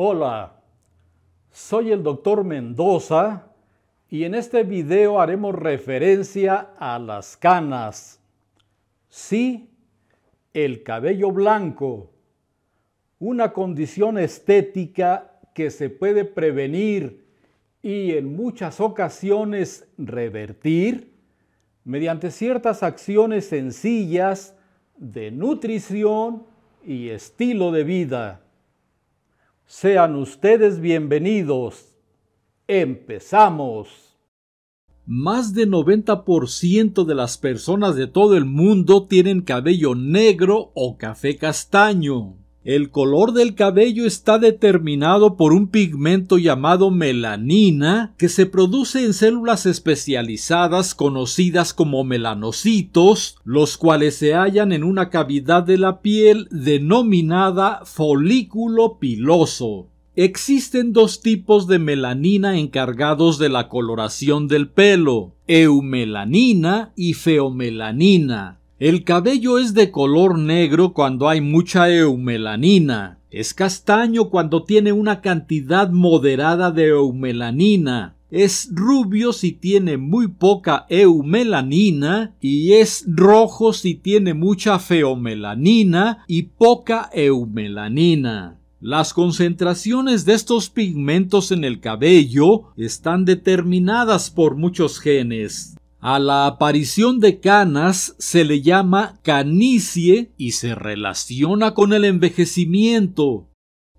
Hola, soy el doctor Mendoza y en este video haremos referencia a las canas. Sí, el cabello blanco, una condición estética que se puede prevenir y en muchas ocasiones revertir mediante ciertas acciones sencillas de nutrición y estilo de vida. Sean ustedes bienvenidos. Empezamos. Más de 90% de las personas de todo el mundo tienen cabello negro o café castaño. El color del cabello está determinado por un pigmento llamado melanina que se produce en células especializadas conocidas como melanocitos, los cuales se hallan en una cavidad de la piel denominada folículo piloso. Existen dos tipos de melanina encargados de la coloración del pelo, eumelanina y feomelanina. El cabello es de color negro cuando hay mucha eumelanina. Es castaño cuando tiene una cantidad moderada de eumelanina. Es rubio si tiene muy poca eumelanina y es rojo si tiene mucha feomelanina y poca eumelanina. Las concentraciones de estos pigmentos en el cabello están determinadas por muchos genes. A la aparición de canas se le llama canicie y se relaciona con el envejecimiento.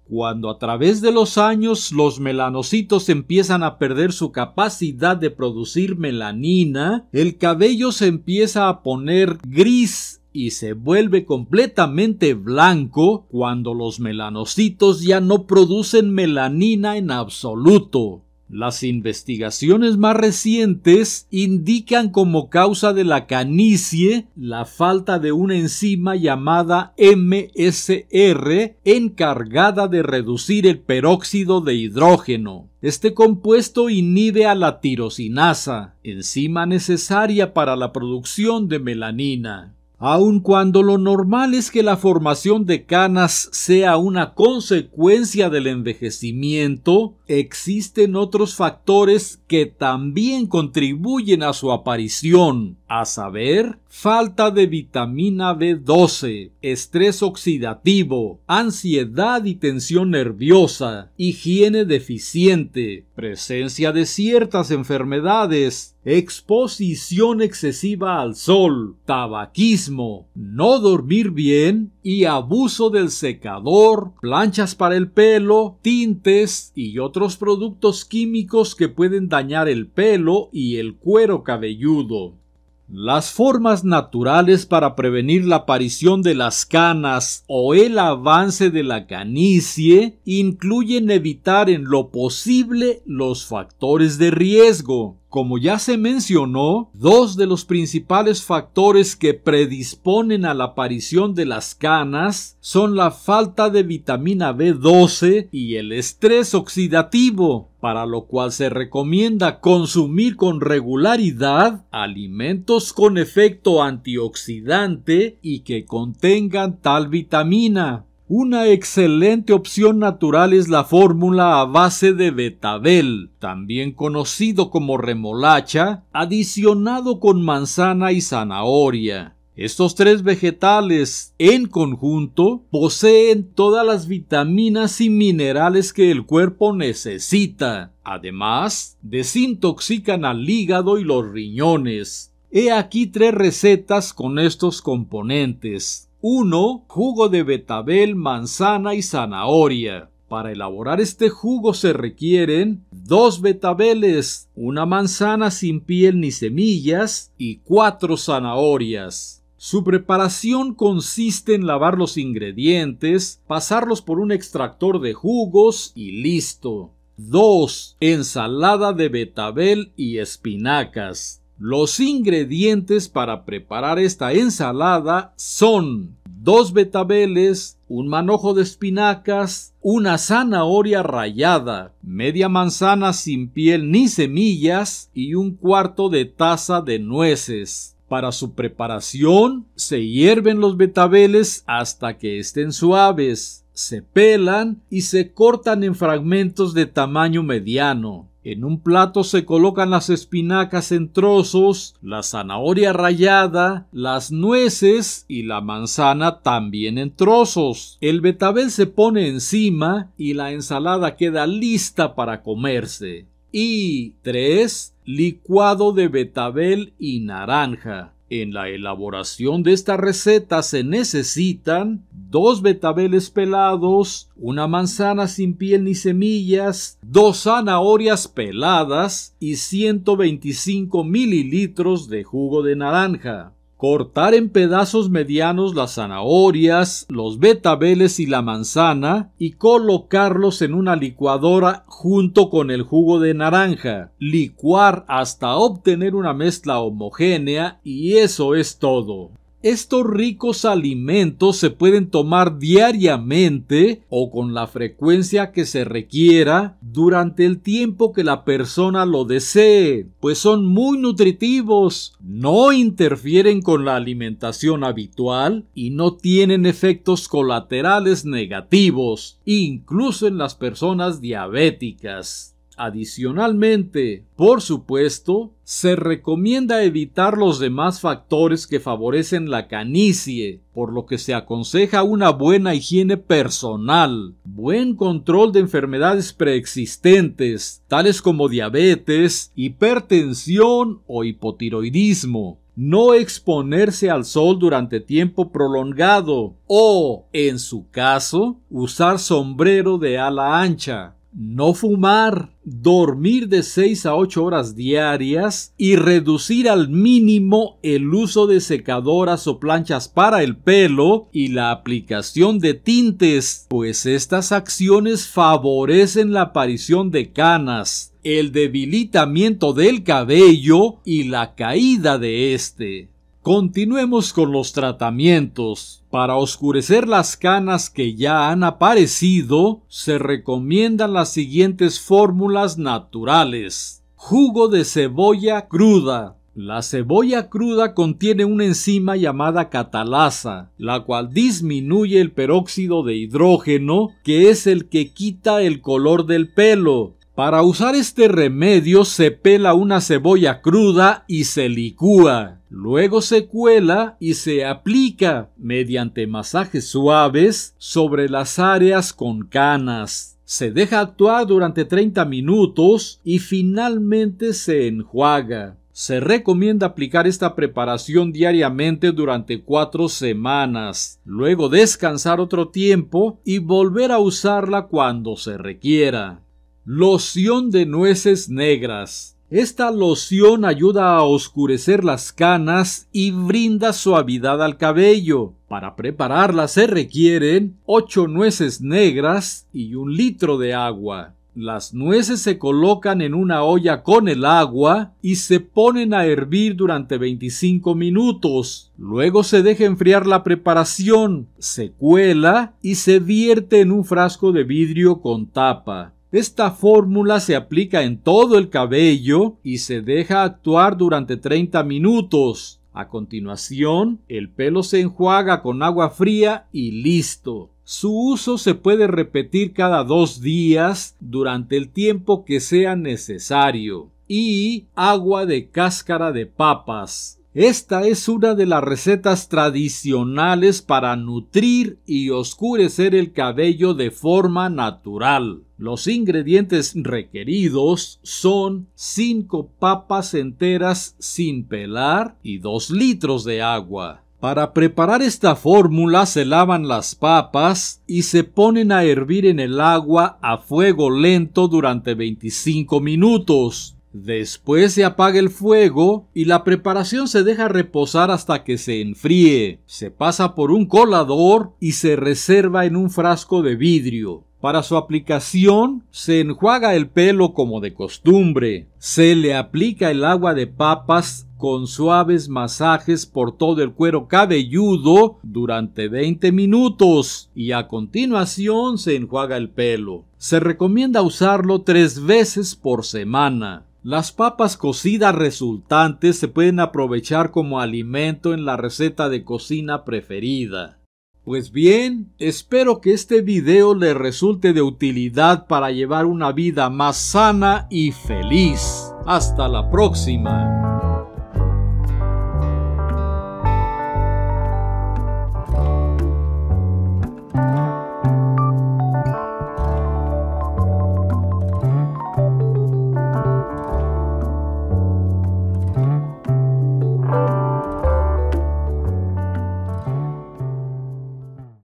Cuando a través de los años los melanocitos empiezan a perder su capacidad de producir melanina, el cabello se empieza a poner gris y se vuelve completamente blanco cuando los melanocitos ya no producen melanina en absoluto. Las investigaciones más recientes indican como causa de la canicie la falta de una enzima llamada MSR encargada de reducir el peróxido de hidrógeno. Este compuesto inhibe a la tirosinasa, enzima necesaria para la producción de melanina aun cuando lo normal es que la formación de canas sea una consecuencia del envejecimiento, existen otros factores que también contribuyen a su aparición a saber, falta de vitamina B12, estrés oxidativo, ansiedad y tensión nerviosa, higiene deficiente, presencia de ciertas enfermedades, exposición excesiva al sol, tabaquismo, no dormir bien y abuso del secador, planchas para el pelo, tintes y otros productos químicos que pueden dañar el pelo y el cuero cabelludo. Las formas naturales para prevenir la aparición de las canas o el avance de la canicie incluyen evitar en lo posible los factores de riesgo. Como ya se mencionó, dos de los principales factores que predisponen a la aparición de las canas son la falta de vitamina B12 y el estrés oxidativo, para lo cual se recomienda consumir con regularidad alimentos con efecto antioxidante y que contengan tal vitamina. Una excelente opción natural es la fórmula a base de betabel, también conocido como remolacha, adicionado con manzana y zanahoria. Estos tres vegetales en conjunto poseen todas las vitaminas y minerales que el cuerpo necesita. Además, desintoxican al hígado y los riñones. He aquí tres recetas con estos componentes. 1. Jugo de betabel, manzana y zanahoria. Para elaborar este jugo se requieren 2 betabeles, una manzana sin piel ni semillas y 4 zanahorias. Su preparación consiste en lavar los ingredientes, pasarlos por un extractor de jugos y listo. 2. Ensalada de betabel y espinacas. Los ingredientes para preparar esta ensalada son dos betabeles, un manojo de espinacas, una zanahoria rallada, media manzana sin piel ni semillas y un cuarto de taza de nueces. Para su preparación se hierven los betabeles hasta que estén suaves, se pelan y se cortan en fragmentos de tamaño mediano. En un plato se colocan las espinacas en trozos, la zanahoria rallada, las nueces y la manzana también en trozos. El betabel se pone encima y la ensalada queda lista para comerse. Y 3. Licuado de betabel y naranja. En la elaboración de esta receta se necesitan dos betabeles pelados, una manzana sin piel ni semillas, dos zanahorias peladas y 125 mililitros de jugo de naranja cortar en pedazos medianos las zanahorias, los betabeles y la manzana y colocarlos en una licuadora junto con el jugo de naranja, licuar hasta obtener una mezcla homogénea y eso es todo. Estos ricos alimentos se pueden tomar diariamente o con la frecuencia que se requiera durante el tiempo que la persona lo desee, pues son muy nutritivos, no interfieren con la alimentación habitual y no tienen efectos colaterales negativos, incluso en las personas diabéticas adicionalmente. Por supuesto, se recomienda evitar los demás factores que favorecen la canicie, por lo que se aconseja una buena higiene personal, buen control de enfermedades preexistentes, tales como diabetes, hipertensión o hipotiroidismo no exponerse al sol durante tiempo prolongado o, en su caso, usar sombrero de ala ancha no fumar, dormir de 6 a 8 horas diarias y reducir al mínimo el uso de secadoras o planchas para el pelo y la aplicación de tintes, pues estas acciones favorecen la aparición de canas, el debilitamiento del cabello y la caída de este. Continuemos con los tratamientos. Para oscurecer las canas que ya han aparecido, se recomiendan las siguientes fórmulas naturales. Jugo de cebolla cruda. La cebolla cruda contiene una enzima llamada catalasa, la cual disminuye el peróxido de hidrógeno, que es el que quita el color del pelo, para usar este remedio se pela una cebolla cruda y se licúa. Luego se cuela y se aplica mediante masajes suaves sobre las áreas con canas. Se deja actuar durante 30 minutos y finalmente se enjuaga. Se recomienda aplicar esta preparación diariamente durante cuatro semanas, luego descansar otro tiempo y volver a usarla cuando se requiera. Loción de nueces negras. Esta loción ayuda a oscurecer las canas y brinda suavidad al cabello. Para prepararla se requieren 8 nueces negras y un litro de agua. Las nueces se colocan en una olla con el agua y se ponen a hervir durante 25 minutos. Luego se deja enfriar la preparación, se cuela y se vierte en un frasco de vidrio con tapa. Esta fórmula se aplica en todo el cabello y se deja actuar durante 30 minutos. A continuación, el pelo se enjuaga con agua fría y listo. Su uso se puede repetir cada dos días durante el tiempo que sea necesario. Y agua de cáscara de papas. Esta es una de las recetas tradicionales para nutrir y oscurecer el cabello de forma natural. Los ingredientes requeridos son 5 papas enteras sin pelar y 2 litros de agua. Para preparar esta fórmula se lavan las papas y se ponen a hervir en el agua a fuego lento durante 25 minutos. Después se apaga el fuego y la preparación se deja reposar hasta que se enfríe. Se pasa por un colador y se reserva en un frasco de vidrio. Para su aplicación se enjuaga el pelo como de costumbre. Se le aplica el agua de papas con suaves masajes por todo el cuero cabelludo durante 20 minutos y a continuación se enjuaga el pelo. Se recomienda usarlo tres veces por semana. Las papas cocidas resultantes se pueden aprovechar como alimento en la receta de cocina preferida. Pues bien, espero que este video le resulte de utilidad para llevar una vida más sana y feliz. Hasta la próxima.